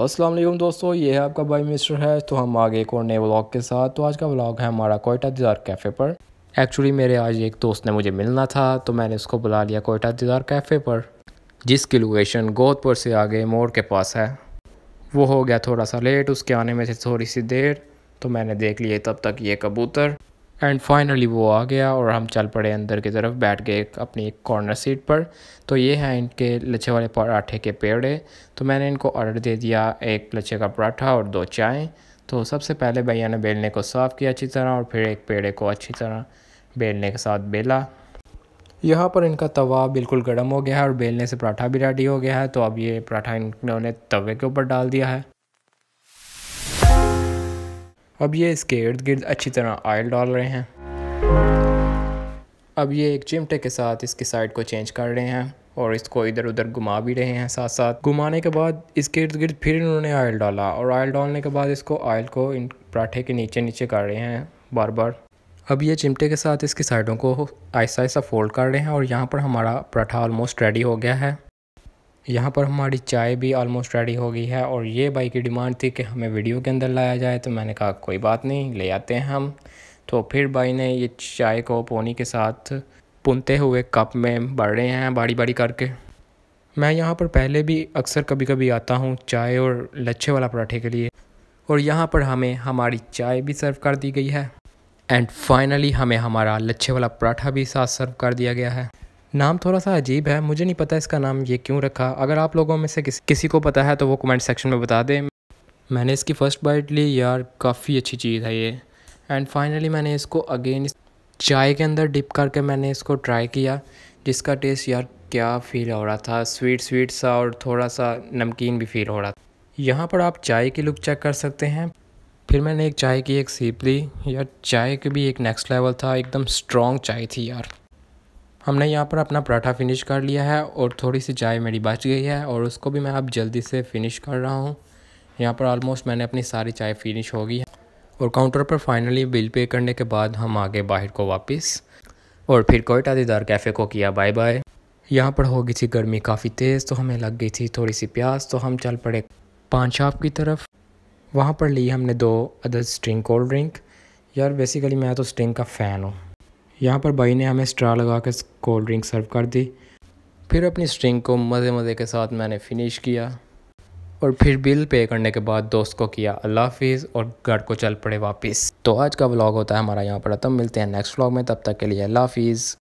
अस्सलाम वालेकुम दोस्तों ये है आपका भाई मिस्टर है तो हम आगे एक और नए व्लॉग के साथ तो आज का व्लॉग है हमारा कोयटा दीदार कैफ़े पर एक्चुअली मेरे आज एक दोस्त ने मुझे मिलना था तो मैंने उसको बुला लिया कोयटा दीदार कैफ़े पर जिसकी लोकेशन गोदपुर से आगे मोड़ के पास है वो हो गया थोड़ा सा लेट उसके आने में से थोड़ी सी देर तो मैंने देख लिए तब तक ये कबूतर एंड फाइनली वो आ गया और हम चल पड़े अंदर की तरफ बैठ गए अपनी एक कॉर्नर सीट पर तो ये हैं इनके लच्छे वाले पराठे के पेड़े तो मैंने इनको ऑर्डर दे दिया एक लच्छे का पराठा और दो चाय तो सबसे पहले भैया ने बेलने को साफ़ किया अच्छी तरह और फिर एक पेड़े को अच्छी तरह बेलने के साथ बेला यहाँ पर इनका तवा बिल्कुल गर्म हो गया है और बेलने से पराठा भी रेडी हो गया है तो अब ये पराठा इन्होंने तवे के ऊपर डाल दिया है अब ये इसके इर्द गिर्द अच्छी तरह ऑयल डाल रहे हैं अब ये एक चिमटे के साथ इसके साइड को चेंज कर रहे हैं और इसको इधर उधर घुमा भी रहे हैं साथ साथ घुमाने के बाद इसके इर्द गिर्द फिर इन्होंने ऑयल डाला और ऑयल डालने के बाद इसको ऑयल को इन पराठे के नीचे नीचे कर रहे हैं बार बार अब ये चिमटे के साथ इसकी साइडों को ऐसा ऐसा फोल्ड कर रहे हैं और यहाँ पर हमारा पराठा ऑलमोस्ट रेडी हो गया है यहाँ पर हमारी चाय भी ऑलमोस्ट रेडी हो गई है और ये भाई की डिमांड थी कि हमें वीडियो के अंदर लाया जाए तो मैंने कहा कोई बात नहीं ले आते हैं हम तो फिर भाई ने ये चाय को पोनी के साथ पुनते हुए कप में बढ़ रहे हैं बाड़ी बाड़ी करके मैं यहाँ पर पहले भी अक्सर कभी कभी आता हूँ चाय और लच्छे वाला पराठे के लिए और यहाँ पर हमें हमारी चाय भी सर्व कर दी गई है एंड फाइनली हमें हमारा लच्छे वाला पराठा भी साथ सर्व कर दिया गया है नाम थोड़ा सा अजीब है मुझे नहीं पता इसका नाम ये क्यों रखा अगर आप लोगों में से किस, किसी को पता है तो वो कमेंट सेक्शन में बता दें मैंने इसकी फ़र्स्ट बाइट ली यार काफ़ी अच्छी चीज़ है ये एंड फाइनली मैंने इसको अगेन चाय के अंदर डिप करके मैंने इसको ट्राई किया जिसका टेस्ट यार क्या फ़ील हो रहा था स्वीट स्वीट सा और थोड़ा सा नमकीन भी फील हो रहा था यहाँ पर आप चाय की लुक चेक कर सकते हैं फिर मैंने एक चाय की एक सीप ली यार चाय की भी एक नेक्स्ट लेवल था एकदम स्ट्रॉन्ग चाय थी यार हमने यहाँ पर अपना पराठा फिनिश कर लिया है और थोड़ी सी चाय मेरी बच गई है और उसको भी मैं अब जल्दी से फिनिश कर रहा हूँ यहाँ पर ऑलमोस्ट मैंने अपनी सारी चाय फिनिश हो गई है और काउंटर पर फाइनली बिल पे करने के बाद हम आगे बाहर को वापस और फिर कोयटा दीदार कैफ़े को किया बाय बाय यहाँ पर हो गई थी गर्मी काफ़ी तेज़ तो हमें लग गई थी थोड़ी सी प्यास तो हम चल पड़े पान शॉप की तरफ वहाँ पर ली हमने दो अदर स्ट्रिंग कोल्ड ड्रिंक यार बेसिकली मैं तो स्ट्रिंग का फ़ैन हूँ यहाँ पर भाई ने हमें स्ट्रा लगा के कोल्ड ड्रिंक सर्व कर दी फिर अपनी स्ट्रिंग को मज़े मज़े के साथ मैंने फिनिश किया और फिर बिल पे करने के बाद दोस्त को किया अल्लाह हाफिज़ और घर को चल पड़े वापस तो आज का व्लॉग होता है हमारा यहाँ पर खत्म मिलते हैं नेक्स्ट व्लॉग में तब तक के लिए अल्लाह हाफिज़